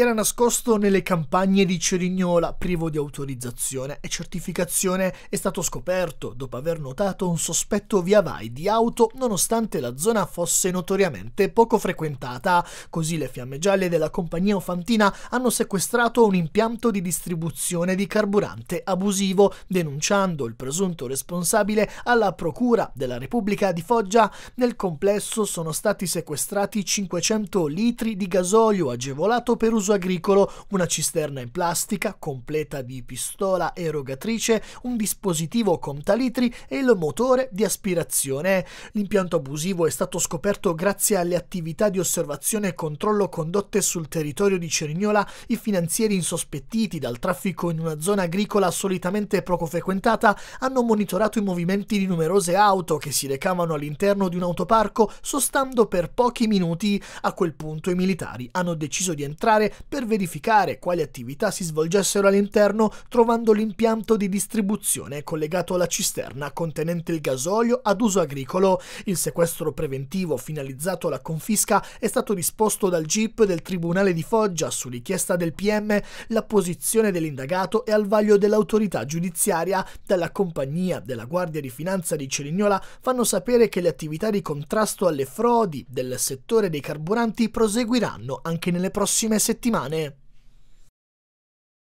era nascosto nelle campagne di Cerignola, privo di autorizzazione e certificazione, è stato scoperto dopo aver notato un sospetto via vai di auto nonostante la zona fosse notoriamente poco frequentata. Così le fiamme gialle della compagnia Ofantina hanno sequestrato un impianto di distribuzione di carburante abusivo, denunciando il presunto responsabile alla Procura della Repubblica di Foggia. Nel complesso sono stati sequestrati 500 litri di gasolio agevolato per uso uso agricolo, una cisterna in plastica completa di pistola erogatrice, un dispositivo con talitri e il motore di aspirazione. L'impianto abusivo è stato scoperto grazie alle attività di osservazione e controllo condotte sul territorio di Cerignola, i finanzieri insospettiti dal traffico in una zona agricola solitamente poco frequentata hanno monitorato i movimenti di numerose auto che si recavano all'interno di un autoparco sostando per pochi minuti. A quel punto i militari hanno deciso di entrare per verificare quali attività si svolgessero all'interno trovando l'impianto di distribuzione collegato alla cisterna contenente il gasolio ad uso agricolo. Il sequestro preventivo finalizzato alla confisca è stato disposto dal GIP del Tribunale di Foggia su richiesta del PM. La posizione dell'indagato è al vaglio dell'autorità giudiziaria. Dalla compagnia della Guardia di Finanza di Cerignola fanno sapere che le attività di contrasto alle frodi del settore dei carburanti proseguiranno anche nelle prossime settimane. Settimane